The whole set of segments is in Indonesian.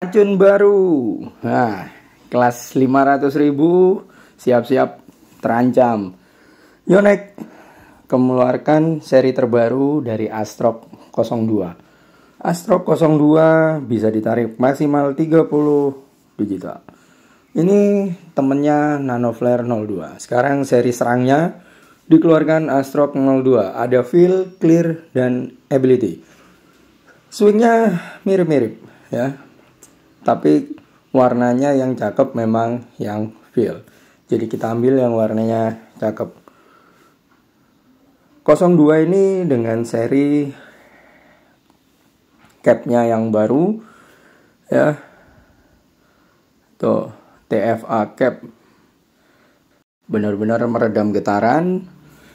racun baru. Nah, kelas 500.000 ribu siap-siap terancam. Yonex kemeluarkan seri terbaru dari Astrop 02. Astrop 02 bisa ditarik maksimal 30 digital. Ini temennya Nanoflare 02. Sekarang seri serangnya dikeluarkan Astrop 02. Ada feel, clear, dan ability. Swingnya mirip-mirip ya tapi warnanya yang cakep memang yang fill jadi kita ambil yang warnanya cakep 02 ini dengan seri capnya yang baru ya tuh TFA cap benar-benar meredam getaran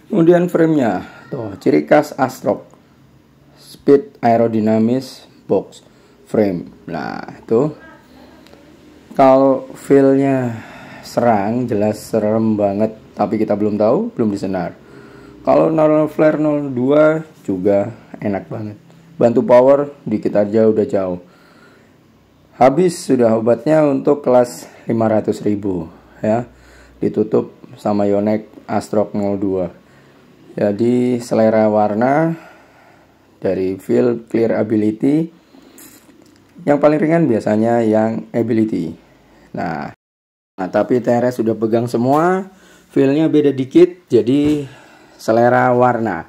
kemudian framenya tuh ciri khas Astro speed aerodinamis box frame nah itu kalau feel serang jelas serem banget tapi kita belum tahu belum disenar kalau normal flare 02 juga enak banget bantu power dikit aja udah jauh habis sudah obatnya untuk kelas 500.000 ya ditutup sama Yonex Astrok 02 jadi selera warna dari feel clear ability yang paling ringan biasanya yang ability. Nah, nah tapi TRS sudah pegang semua, feelnya beda dikit, jadi selera warna.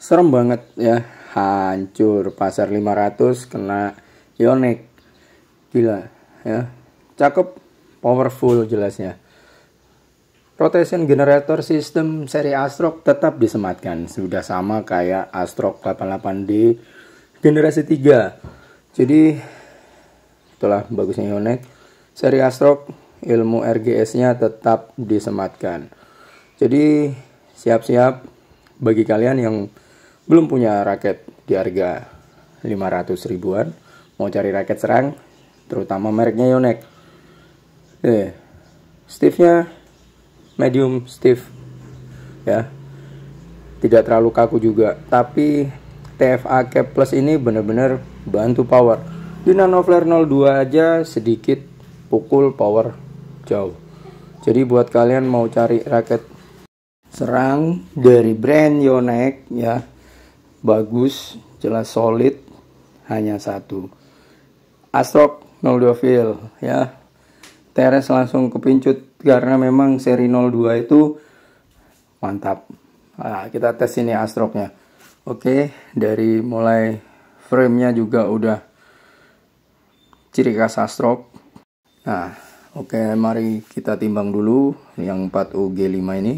Serem banget ya, hancur pasar 500 kena Yonex. Gila ya. Cakep, powerful jelasnya. Rotation generator system seri Astrok tetap disematkan. Sudah sama kayak Astrok 88D generasi 3. Jadi itulah bagusnya Yonex. Seri Astrok ilmu RGS-nya tetap disematkan. Jadi siap-siap bagi kalian yang belum punya raket di harga 500 ribuan mau cari raket serang terutama mereknya Yonex. Eh, stiffnya medium stiff ya. Tidak terlalu kaku juga, tapi TFA Cap Plus ini benar-benar bantu power. Di Nano Flare 02 aja sedikit pukul power jauh. Jadi buat kalian mau cari raket serang dari brand Yonex ya. Bagus, jelas solid, hanya satu. Astrok 02 Feel ya. Teres langsung kepincut karena memang seri 02 itu mantap. Nah, kita tes ini astroknya Oke, dari mulai framenya juga udah ciri khas Astrok. Nah, oke mari kita timbang dulu yang 4U G5 ini.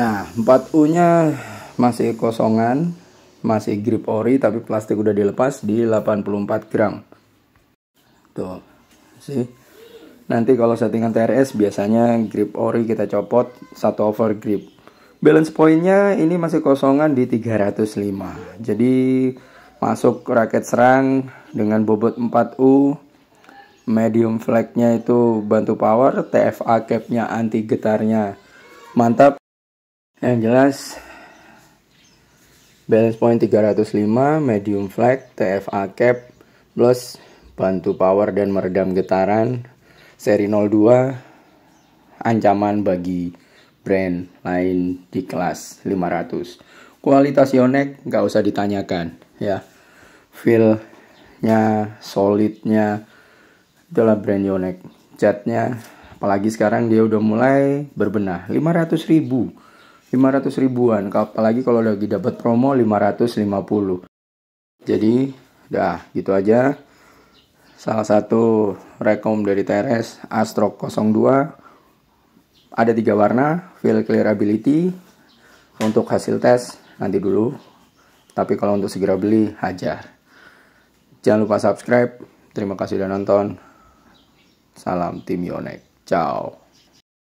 Nah, 4U-nya masih kosongan, masih grip ori tapi plastik udah dilepas di 84 gram. Tuh, sih. Nanti kalau settingan TRS biasanya grip ori kita copot satu over grip. Balance pointnya ini masih kosongan di 305. Jadi masuk raket serang dengan bobot 4U. Medium flagnya itu bantu power, TFA capnya anti getarnya. Mantap. Yang jelas balance point 305, medium flag, TFA cap, plus bantu power dan meredam getaran. Seri 02 ancaman bagi brand lain di kelas 500 kualitas Yonex nggak usah ditanyakan ya feelnya solidnya itulah brand Yonex catnya apalagi sekarang dia udah mulai berbenah 500 ribu 500 ribuan apalagi kalau lagi dapat promo 550 jadi dah gitu aja salah satu rekom dari TRS Astro 02 ada tiga warna fill clearability untuk hasil tes nanti dulu tapi kalau untuk segera beli hajar jangan lupa subscribe terima kasih sudah nonton salam tim Yonek, ciao